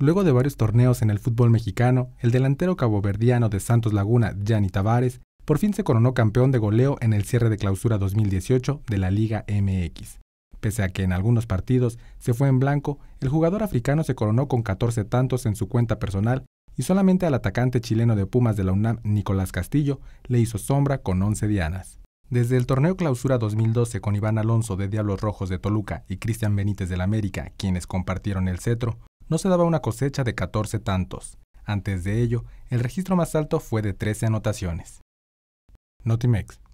Luego de varios torneos en el fútbol mexicano, el delantero caboverdiano de Santos Laguna, Gianni Tavares, por fin se coronó campeón de goleo en el cierre de clausura 2018 de la Liga MX. Pese a que en algunos partidos se fue en blanco, el jugador africano se coronó con 14 tantos en su cuenta personal y solamente al atacante chileno de Pumas de la UNAM, Nicolás Castillo, le hizo sombra con 11 dianas. Desde el torneo Clausura 2012 con Iván Alonso de Diablos Rojos de Toluca y Cristian Benítez del América, quienes compartieron el cetro, no se daba una cosecha de 14 tantos. Antes de ello, el registro más alto fue de 13 anotaciones. Notimex,